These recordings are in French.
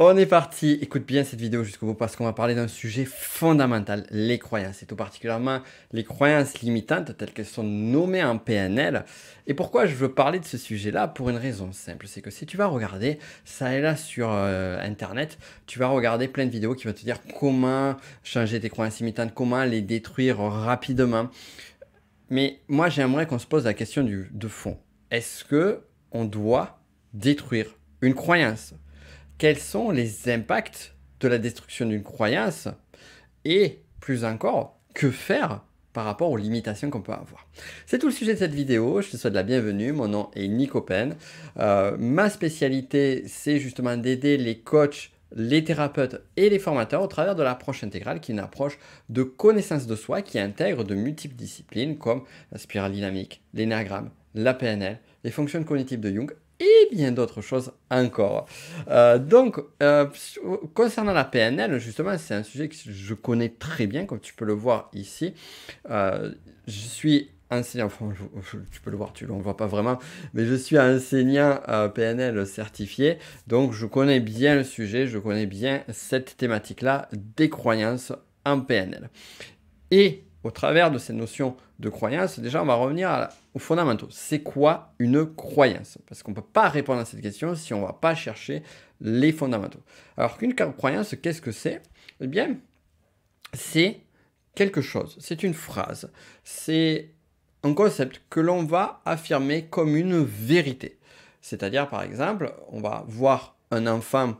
On est parti, écoute bien cette vidéo jusqu'au bout parce qu'on va parler d'un sujet fondamental, les croyances, et tout particulièrement les croyances limitantes telles qu'elles sont nommées en PNL. Et pourquoi je veux parler de ce sujet-là Pour une raison simple, c'est que si tu vas regarder ça et là sur euh, Internet, tu vas regarder plein de vidéos qui vont te dire comment changer tes croyances limitantes, comment les détruire rapidement. Mais moi j'aimerais qu'on se pose la question du, de fond. Est-ce que on doit détruire une croyance quels sont les impacts de la destruction d'une croyance et plus encore, que faire par rapport aux limitations qu'on peut avoir. C'est tout le sujet de cette vidéo, je te souhaite la bienvenue, mon nom est Nico Pen. Euh, ma spécialité, c'est justement d'aider les coachs les thérapeutes et les formateurs au travers de l'approche intégrale qui est une approche de connaissance de soi qui intègre de multiples disciplines comme la spirale dynamique, l'énagramme, la PNL, les fonctions cognitives de Jung et bien d'autres choses encore. Euh, donc, euh, concernant la PNL, justement, c'est un sujet que je connais très bien, comme tu peux le voir ici. Euh, je suis enseignant, enfin, tu peux le voir, tu ne le vois pas vraiment, mais je suis enseignant PNL certifié, donc je connais bien le sujet, je connais bien cette thématique-là des croyances en PNL. Et au travers de ces notions de croyance, déjà, on va revenir aux fondamentaux. C'est quoi une croyance Parce qu'on ne peut pas répondre à cette question si on ne va pas chercher les fondamentaux. Alors qu'une croyance, qu'est-ce que c'est Eh bien, c'est quelque chose, c'est une phrase, c'est un concept que l'on va affirmer comme une vérité. C'est-à-dire, par exemple, on va voir un enfant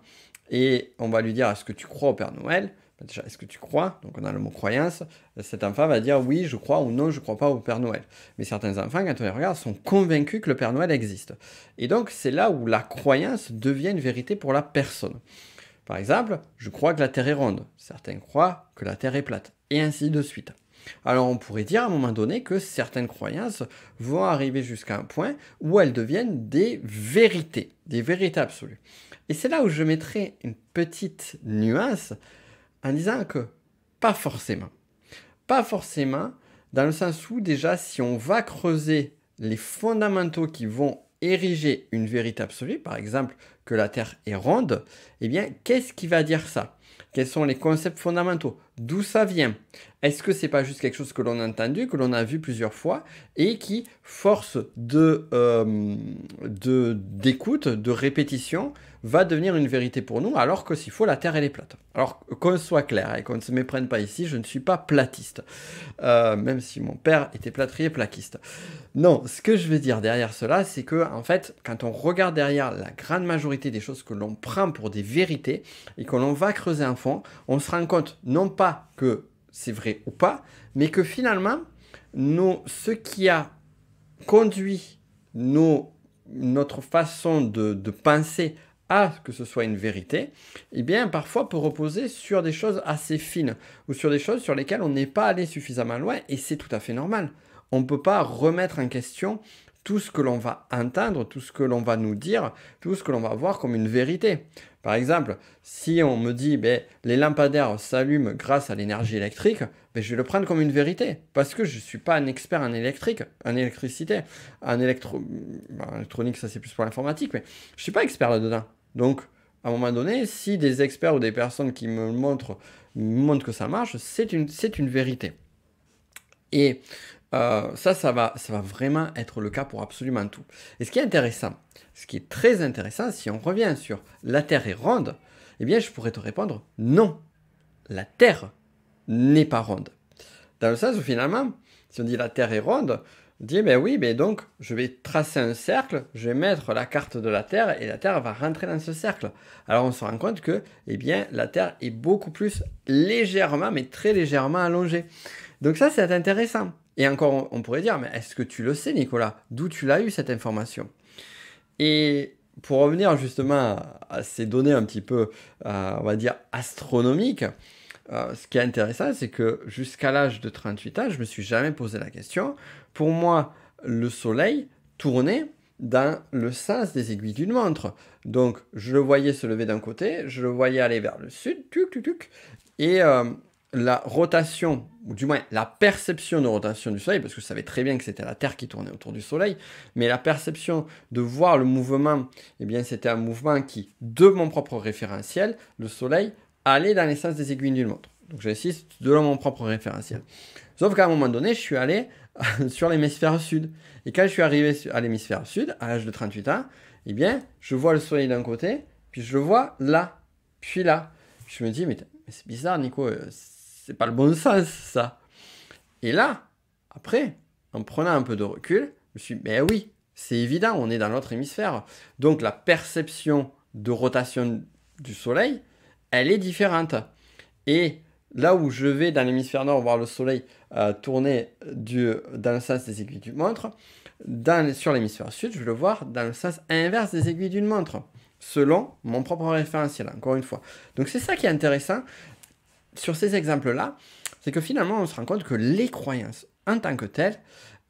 et on va lui dire Est-ce que tu crois au Père Noël Déjà, est-ce que tu crois Donc on a le mot croyance. Cet enfant va dire oui, je crois ou non, je ne crois pas au Père Noël. Mais certains enfants, quand on les regarde, sont convaincus que le Père Noël existe. Et donc c'est là où la croyance devient une vérité pour la personne. Par exemple, je crois que la Terre est ronde. Certains croient que la Terre est plate. Et ainsi de suite. Alors on pourrait dire à un moment donné que certaines croyances vont arriver jusqu'à un point où elles deviennent des vérités, des vérités absolues. Et c'est là où je mettrai une petite nuance, en disant que pas forcément. Pas forcément dans le sens où déjà si on va creuser les fondamentaux qui vont ériger une vérité absolue, par exemple que la Terre est ronde, eh bien qu'est-ce qui va dire ça Quels sont les concepts fondamentaux d'où ça vient. Est-ce que c'est pas juste quelque chose que l'on a entendu, que l'on a vu plusieurs fois et qui, force de euh, d'écoute, de, répétition, va devenir une vérité pour nous, alors que s'il faut, la Terre elle est plate. Alors qu'on soit clair et hein, qu'on ne se méprenne pas ici, je ne suis pas platiste, euh, même si mon père était plâtrier plaquiste. Non, ce que je veux dire derrière cela, c'est que en fait, quand on regarde derrière la grande majorité des choses que l'on prend pour des vérités et que l'on va creuser un fond, on se rend compte non pas que c'est vrai ou pas, mais que finalement, ce qui a conduit notre façon de, penser à que ce soit une vérité, eh bien parfois peut reposer sur des choses assez fines ou sur des choses sur lesquelles on n'est pas allé suffisamment loin et c'est tout à fait normal. On ne peut pas remettre en question tout ce que l'on va entendre, tout ce que l'on va nous dire, tout ce que l'on va voir comme une vérité. Par exemple, si on me dit ben, les lampadaires s'allument grâce à l'énergie électrique, ben, je vais le prendre comme une vérité parce que je ne suis pas un expert en électrique, en électricité, en ben, électronique, ça c'est plus pour l'informatique, mais je ne suis pas expert là-dedans. Donc, à un moment donné, si des experts ou des personnes qui me montrent, montrent que ça marche, c'est une, c'est une vérité. Et euh, ça, ça va, vraiment être le cas pour absolument tout. Et ce qui est intéressant, ce qui est très intéressant, si on revient sur la Terre est ronde, eh bien, je pourrais te répondre non, la Terre n'est pas ronde. Dans le sens où finalement, si on dit la Terre est ronde, on dit ben oui, mais ben donc je vais tracer un cercle, je vais mettre la carte de la Terre et la Terre va rentrer dans ce cercle. Alors on se rend compte que eh bien la Terre est beaucoup plus légèrement, mais très légèrement allongée. Donc ça c'est intéressant. Et encore, on pourrait dire, mais est-ce que tu le sais, Nicolas D'où tu l'as eu cette information Et pour revenir justement à, ces données un petit peu, euh, on va dire, astronomiques, euh, ce qui est intéressant, c'est que jusqu'à l'âge de 38 ans, je ne me suis jamais posé la question. Pour moi, le Soleil tournait dans le sens des aiguilles d'une montre. Donc, je le voyais se lever d'un côté, je le voyais aller vers le sud, tuc, tuc, tuc, et euh, la rotation, ou du moins la perception de rotation du Soleil, parce que je savais très bien que c'était la Terre qui tournait autour du Soleil, mais la perception de voir le mouvement, et eh bien c'était un mouvement qui, de mon propre référentiel, le Soleil allait dans les sens des aiguilles d'une montre. Donc j'insiste, de mon propre référentiel. Sauf qu'à un moment donné, je suis allé sur l'hémisphère sud. Et quand je suis arrivé à l'hémisphère sud, à l'âge de 38 ans, et eh bien, je vois le soleil d'un côté, puis je le vois là, puis là. Je me dis, mais, mais c'est bizarre, Nico, euh, c'est pas le bon sens, ça. Et là, après, en prenant un peu de recul, je me suis dit, mais ben oui, c'est évident, on est dans l'autre hémisphère. Donc la perception de rotation du Soleil, elle est différente. Et là où je vais dans l'hémisphère nord voir le Soleil euh, tourner du, dans le sens des aiguilles d'une montre, dans, sur l'hémisphère sud, je vais le voir dans le sens inverse des aiguilles d'une montre, selon mon propre référentiel, encore une fois. Donc c'est ça qui est intéressant, sur ces exemples-là, c'est que finalement, on se rend compte que les croyances, en tant que telles,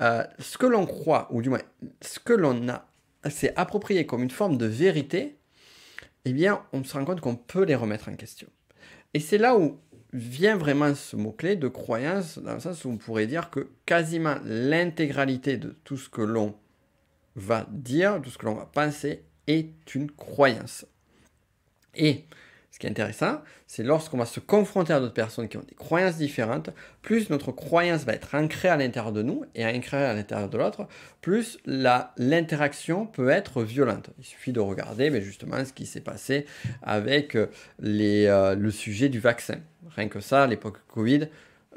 euh, ce que l'on croit, ou du moins ce que l'on a, s'est approprié comme une forme de vérité, eh bien, on se rend compte qu'on peut les remettre en question. Et c'est là où vient vraiment ce mot-clé de croyance, dans le sens où on pourrait dire que quasiment l'intégralité de tout ce que l'on va dire, tout ce que l'on va penser, est une croyance. Et ce qui est intéressant, c'est lorsqu'on va se confronter à d'autres personnes qui ont des croyances différentes, plus notre croyance va être ancrée à l'intérieur de nous et ancrée à l'intérieur de l'autre, plus l'interaction peut être violente. Il suffit de regarder mais justement ce qui s'est passé avec euh, les, euh, le sujet du vaccin. Rien que ça, à l'époque Covid,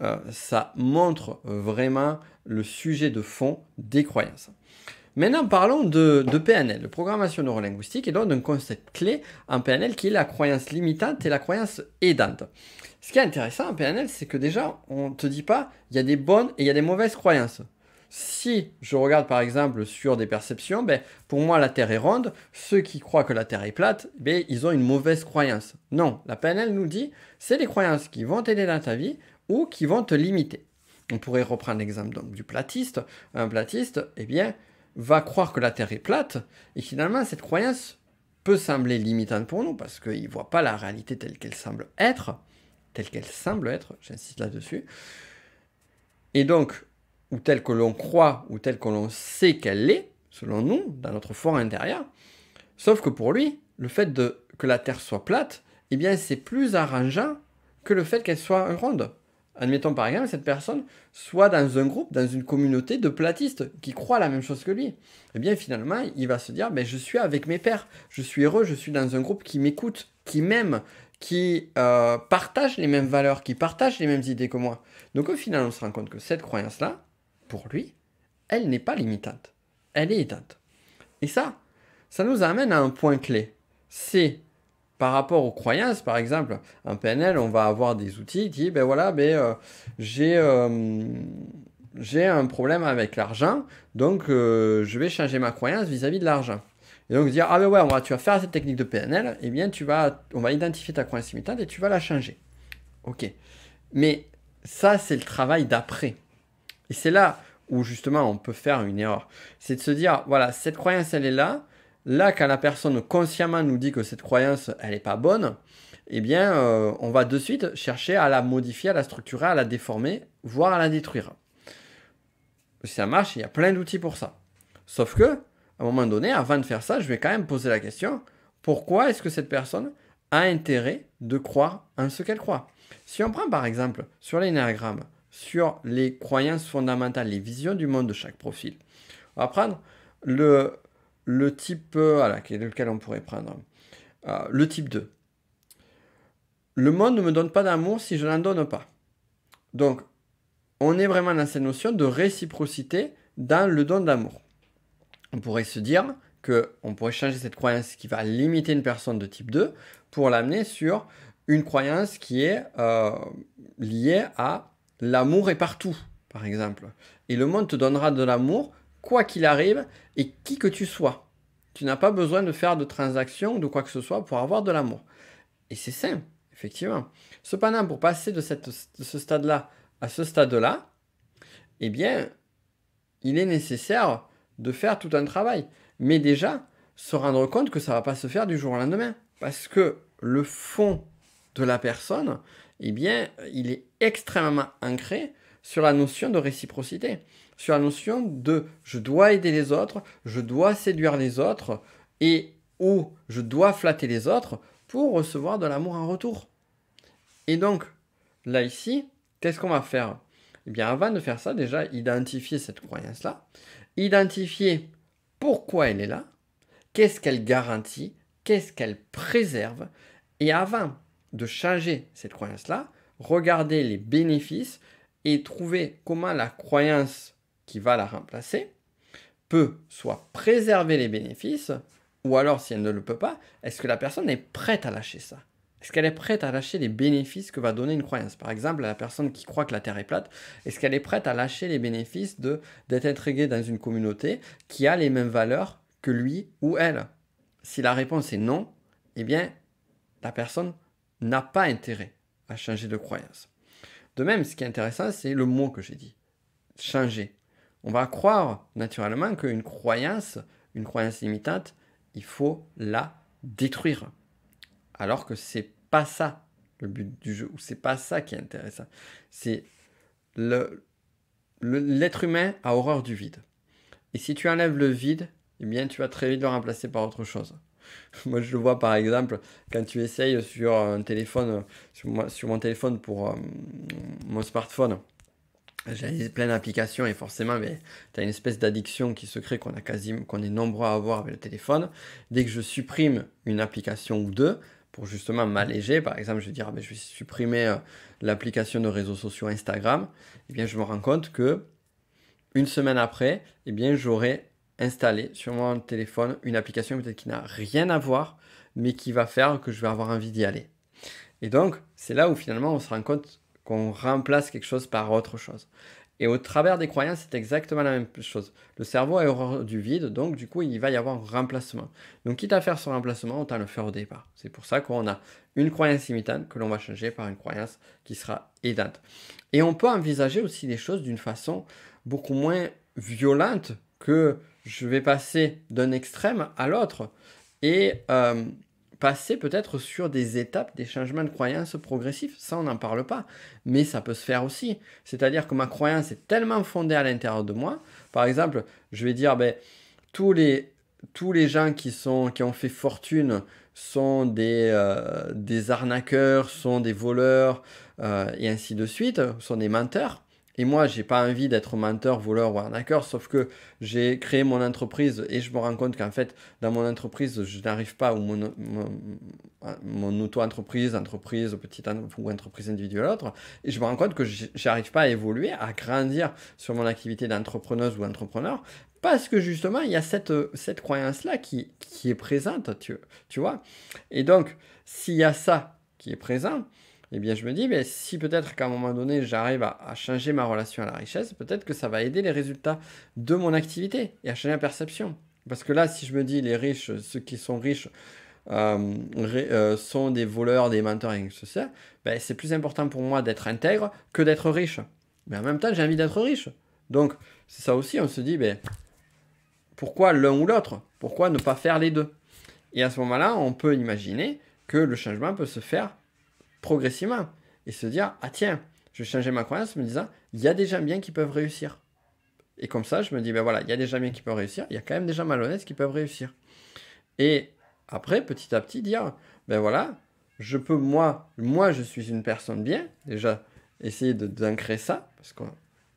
euh, ça montre vraiment le sujet de fond des croyances. Maintenant, parlons de, PNL, de programmation neurolinguistique, et donc d'un concept clé en PNL qui est la croyance limitante et la croyance aidante. Ce qui est intéressant en PNL, c'est que déjà, on ne te dit pas, il y a des bonnes et il y a des mauvaises croyances. Si je regarde par exemple sur des perceptions, ben, pour moi la Terre est ronde, ceux qui croient que la Terre est plate, ben, ils ont une mauvaise croyance. Non, la PNL nous dit, c'est les croyances qui vont t'aider dans ta vie ou qui vont te limiter. On pourrait reprendre l'exemple du platiste. Un platiste, eh bien, va croire que la Terre est plate, et finalement cette croyance peut sembler limitante pour nous, parce qu'il ne voit pas la réalité telle qu'elle semble être, telle qu'elle semble être, j'insiste là-dessus, et donc, ou telle que l'on croit, ou telle que l'on sait qu'elle l'est, selon nous, dans notre fort intérieur, sauf que pour lui, le fait de, que la Terre soit plate, eh bien c'est plus arrangeant que le fait qu'elle soit ronde. Admettons par exemple cette personne soit dans un groupe, dans une communauté de platistes qui croient la même chose que lui. Eh bien finalement, il va se dire, mais ben, je suis avec mes pères, je suis heureux, je suis dans un groupe qui m'écoute, qui m'aime, qui euh, partage les mêmes valeurs, qui partage les mêmes idées que moi. Donc au final, on se rend compte que cette croyance-là, pour lui, elle n'est pas limitante. Elle est éteinte. Et ça, ça nous amène à un point clé. C'est par rapport aux croyances, par exemple, en PNL, on va avoir des outils qui, ben voilà, ben, euh, euh, j'ai, un problème avec l'argent, donc euh, je vais changer ma croyance vis-à-vis de l'argent. Et donc dire, ah ben ouais, tu vas faire cette technique de PNL, et eh bien tu vas, on va identifier ta croyance limitante et tu vas la changer. Ok. Mais ça, c'est le travail d'après. Et c'est là où justement on peut faire une erreur. C'est de se dire, voilà, cette croyance, elle est là, Là, quand la personne consciemment nous dit que cette croyance, elle n'est pas bonne, eh bien, euh, on va de suite chercher à la modifier, à la structurer, à la déformer, voire à la détruire. Si ça marche, il y a plein d'outils pour ça. Sauf que, à un moment donné, avant de faire ça, je vais quand même poser la question, pourquoi est-ce que cette personne a intérêt de croire en ce qu'elle croit Si on prend par exemple sur l'énagramme, sur les croyances fondamentales, les visions du monde de chaque profil, on va prendre le, le type, euh, voilà, qui est lequel on pourrait prendre, ah, le type 2. Le monde ne me donne pas d'amour si je n'en donne pas. Donc, on est vraiment dans cette notion de réciprocité dans le don d'amour. On pourrait se dire que on pourrait changer cette croyance qui va limiter une personne de type 2 pour l'amener sur une croyance qui est euh, liée à l'amour est partout, par exemple. Et le monde te donnera de l'amour quoi qu'il arrive, et qui que tu sois. Tu n'as pas besoin de faire de transactions ou de quoi que ce soit pour avoir de l'amour. Et c'est simple, effectivement. Cependant, pour passer de, de ce stade-là à ce stade-là, eh bien, il est nécessaire de faire tout un travail. Mais déjà, se rendre compte que ça ne va pas se faire du jour au lendemain. Parce que le fond de la personne, eh bien, il est extrêmement ancré sur la notion de réciprocité sur la notion de je dois aider les autres, je dois séduire les autres et ou je dois flatter les autres pour recevoir de l'amour en retour. Et donc, là ici, qu'est-ce qu'on va faire Eh bien, avant de faire ça, déjà, identifier cette croyance-là, identifier pourquoi elle est là, qu'est-ce qu'elle garantit, qu'est-ce qu'elle préserve, et avant de changer cette croyance-là, regarder les bénéfices et trouver comment la croyance qui va la remplacer peut soit préserver les bénéfices, ou alors si elle ne le peut pas, est-ce que la personne est prête à lâcher ça Est-ce qu'elle est prête à lâcher les bénéfices que va donner une croyance Par exemple, la personne qui croit que la Terre est plate, est-ce qu'elle est prête à lâcher les bénéfices de d'être intriguée dans une communauté qui a les mêmes valeurs que lui ou elle Si la réponse est non, eh bien, la personne n'a pas intérêt à changer de croyance. De même, ce qui est intéressant, c'est le mot que j'ai dit, changer on va croire naturellement qu'une croyance, une croyance limitante, il faut la détruire. Alors que c'est pas ça le but du jeu, ou c'est pas ça qui est intéressant. C'est l'être humain a horreur du vide. Et si tu enlèves le vide, eh bien tu vas très vite le remplacer par autre chose. Moi, je le vois par exemple quand tu essayes sur un téléphone, sur, mon téléphone pour euh, mon smartphone, j'ai plein d'applications et forcément, tu as une espèce d'addiction qui se crée qu'on a qu'on est nombreux à avoir avec le téléphone. Dès que je supprime une application ou deux, pour justement m'alléger, par exemple, je vais dire, ah ben, je vais supprimer euh, l'application de réseaux sociaux Instagram, et eh bien, je me rends compte que une semaine après, et eh bien, j'aurai installé sur mon téléphone une application peut-être qui n'a rien à voir, mais qui va faire que je vais avoir envie d'y aller. Et donc, c'est là où finalement on se rend compte qu'on remplace quelque chose par autre chose. Et au travers des croyances, c'est exactement la même chose. Le cerveau a horreur du vide, donc du coup, il va y avoir un remplacement. Donc, quitte à faire ce remplacement, autant le faire au départ. C'est pour ça qu'on a une croyance imitante que l'on va changer par une croyance qui sera aidante. Et on peut envisager aussi des choses d'une façon beaucoup moins violente que je vais passer d'un extrême à l'autre. Et euh, passer peut-être sur des étapes, des changements de croyances progressifs. Ça, on n'en parle pas. Mais ça peut se faire aussi. C'est-à-dire que ma croyance est tellement fondée à l'intérieur de moi. Par exemple, je vais dire, ben, tous les, gens qui, sont, qui ont fait fortune sont des, euh, arnaqueurs, sont des voleurs, euh, et ainsi de suite, sont des menteurs. Et moi, j'ai pas envie d'être menteur, voleur ou arnaqueur, sauf que j'ai créé mon entreprise et je me rends compte qu'en fait, dans mon entreprise, je n'arrive pas, ou mon, auto-entreprise, entreprise, petite ou entreprise individuelle, autre, et je me rends compte que j'arrive pas à évoluer, à grandir sur mon activité d'entrepreneuse ou entrepreneur, parce que justement, il y a cette, cette croyance-là qui, qui est présente, tu, tu vois. Et donc, s'il y a ça qui est présent, eh bien je me dis, mais si peut-être qu'à un moment donné, j'arrive à, changer ma relation à la richesse, peut-être que ça va aider les résultats de mon activité et à changer la perception. Parce que là, si je me dis, les riches, ceux qui sont riches, euh, euh, sont des voleurs, des menteurs, et ben, c'est plus important pour moi d'être intègre que d'être riche. Mais en même temps, j'ai envie d'être riche. Donc, c'est ça aussi, on se dit, ben, pourquoi l'un ou l'autre Pourquoi ne pas faire les deux Et à ce moment-là, on peut imaginer que le changement peut se faire progressivement et se dire ah tiens, je vais changer ma croyance me disant il y a des gens bien qui peuvent réussir. Et comme ça, je me dis ben voilà, il y a des gens bien qui peuvent réussir, il y a quand même des gens malhonnêtes qui peuvent réussir. Et après, petit à petit, dire ben voilà, je peux moi, moi je suis une personne bien. Déjà, essayer d'ancrer ça parce que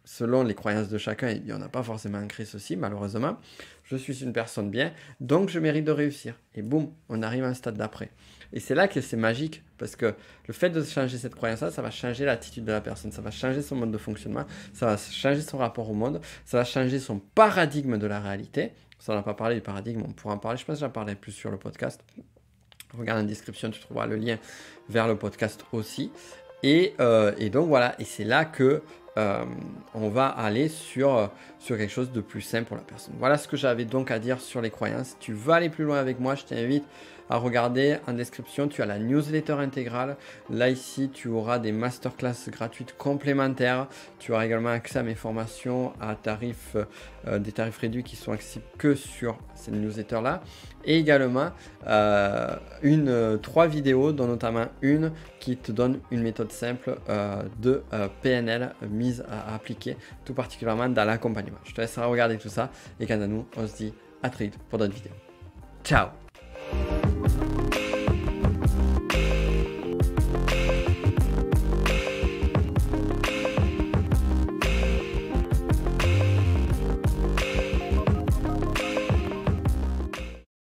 selon les croyances de chacun, il n'y en a pas forcément ancré ceci, malheureusement. Je suis une personne bien, donc je mérite de réussir. Et boum, on arrive à un stade d'après. Et c'est là que c'est magique, parce que le fait de changer cette croyance-là, ça va changer l'attitude de la personne, ça va changer son mode de fonctionnement, ça va changer son rapport au monde, ça va changer son paradigme de la réalité. Ça, on n'a pas parlé du paradigme, on pourra en parler, je pense que j'en parlerai plus sur le podcast. Regarde la description, tu trouveras le lien vers le podcast aussi. et euh, donc voilà, et c'est là que euh, on va aller sur, euh, sur quelque chose de plus simple pour la personne. Voilà ce que j'avais donc à dire sur les croyances. Si tu veux aller plus loin avec moi, je t'invite à regarder en description, tu as la newsletter intégrale. Là ici, tu auras des masterclass gratuites complémentaires. Tu auras également accès à mes formations à tarifs, euh, des tarifs réduits qui sont accessibles que sur cette newsletter là. Et également une, trois vidéos, dont notamment une qui te donne une méthode simple de PNL à appliquer, tout particulièrement dans l'accompagnement. Je te laisserai regarder tout ça et quant à nous, on se dit à très vite pour d'autres vidéos. Ciao